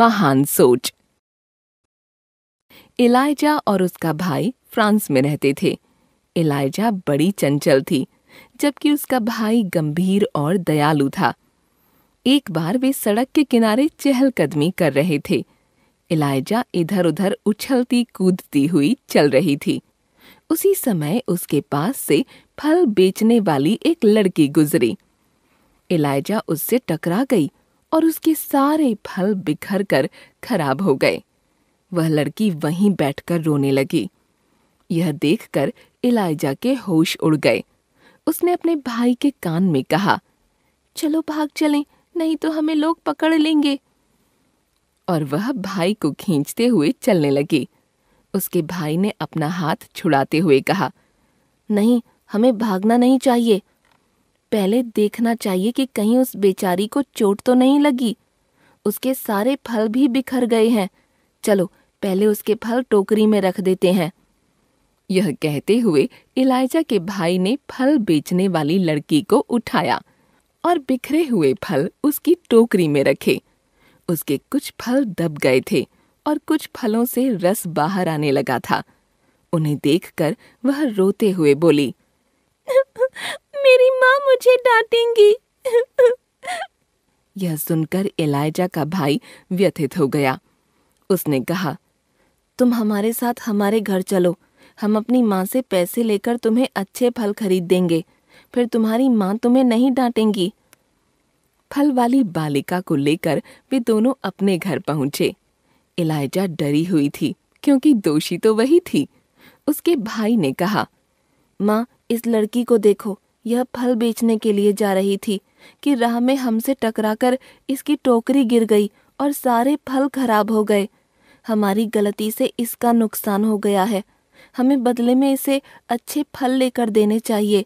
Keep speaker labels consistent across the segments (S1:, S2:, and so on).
S1: महान सोच इलाइजा और उसका भाई फ्रांस में रहते थे इलाइजा बड़ी चंचल थी जबकि उसका भाई गंभीर और दयालु था एक बार वे सड़क के किनारे चहलकदमी कर रहे थे इलाइजा इधर उधर उछलती कूदती हुई चल रही थी उसी समय उसके पास से फल बेचने वाली एक लड़की गुजरी इलाइजा उससे टकरा गई और उसके सारे फल बिखर कर खराब हो गए वह लड़की वहीं बैठकर रोने लगी यह देखकर इलायजा के होश उड़ गए उसने अपने भाई के कान में कहा चलो भाग चलें नहीं तो हमें लोग पकड़ लेंगे और वह भाई को खींचते हुए चलने लगी उसके भाई ने अपना हाथ छुड़ाते हुए कहा नहीं हमें भागना नहीं चाहिए पहले देखना चाहिए कि कहीं उस बेचारी को चोट तो नहीं लगी उसके सारे फल भी बिखर गए हैं चलो पहले उसके फल टोकरी में रख देते हैं यह कहते हुए इलायचा के भाई ने फल बेचने वाली लड़की को उठाया और बिखरे हुए फल उसकी टोकरी में रखे उसके कुछ फल दब गए थे और कुछ फलों से रस बाहर आने लगा था उन्हें देखकर वह रोते हुए बोली
S2: मेरी माँ मुझे डांटेंगी
S1: यह सुनकर एलाइजा का भाई व्यथित हो गया उसने कहा तुम हमारे साथ हमारे घर चलो हम अपनी माँ से पैसे लेकर तुम्हें अच्छे फल खरीद देंगे फिर तुम्हारी माँ तुम्हें नहीं डांटेंगी फल वाली बालिका को लेकर वे दोनों अपने घर पहुंचे इलायजा डरी हुई थी क्योंकि दोषी तो वही थी उसके भाई ने कहा माँ इस लड़की को देखो यह फल बेचने के लिए जा रही थी कि राह में हमसे टकराकर इसकी टोकरी गिर गई और सारे फल खराब हो गए हमारी गलती से इसका नुकसान हो गया है हमें बदले में इसे अच्छे फल लेकर देने चाहिए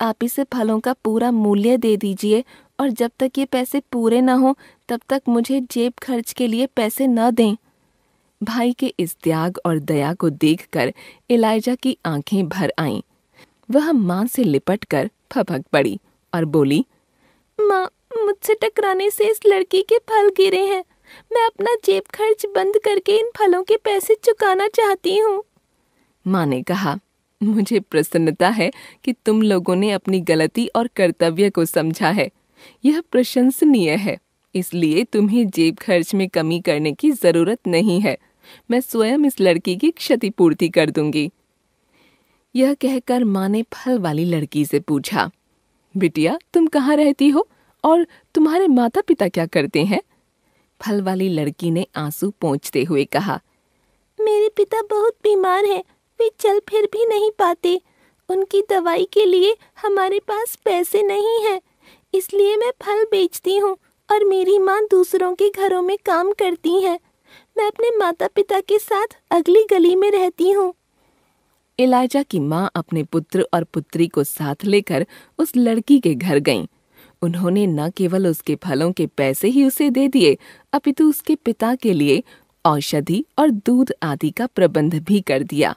S1: आप इसे फलों का पूरा मूल्य दे दीजिए और जब तक ये पैसे पूरे ना हों तब तक मुझे जेब खर्च के लिए पैसे न दें भाई के इस त्याग और दया को देखकर इलायजा की आंखें भर आईं वह माँ से लिपट कर फपक पड़ी और बोली
S2: माँ मुझसे टकराने से इस लड़की के फल गिरे हैं मैं अपना जेब खर्च बंद करके इन फलों के पैसे चुकाना चाहती हूँ
S1: माँ ने कहा मुझे प्रसन्नता है कि तुम लोगों ने अपनी गलती और कर्तव्य को समझा है यह प्रशंसनीय है इसलिए तुम्हें जेब खर्च में कमी करने की जरूरत नहीं है मैं स्वयं इस लड़की की क्षतिपूर्ति कर दूंगी यह कहकर माँ ने फल वाली लड़की से पूछा बिटिया तुम कहाँ रहती हो और तुम्हारे माता पिता क्या करते हैं फल वाली लड़की ने आंसू पहुँचते हुए कहा
S2: मेरे पिता बहुत बीमार हैं वे चल फिर भी नहीं पाते उनकी दवाई के लिए हमारे पास पैसे नहीं हैं इसलिए मैं फल बेचती हूँ और मेरी माँ दूसरों के घरों में काम करती हैं मैं अपने माता पिता के साथ अगली गली में रहती हूँ
S1: इलाइजा की माँ अपने पुत्र और पुत्री को साथ लेकर उस लड़की के घर गईं। उन्होंने न केवल उसके फलों के पैसे ही उसे दे दिए अपितु उसके पिता के लिए औषधि और दूध आदि का प्रबंध भी कर दिया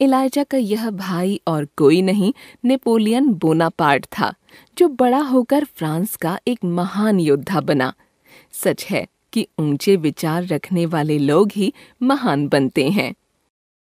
S1: इलायजा का यह भाई और कोई नहीं नेपोलियन बोनापार्ट था जो बड़ा होकर फ्रांस का एक महान योद्धा बना सच है कि ऊंचे विचार रखने वाले लोग ही महान बनते हैं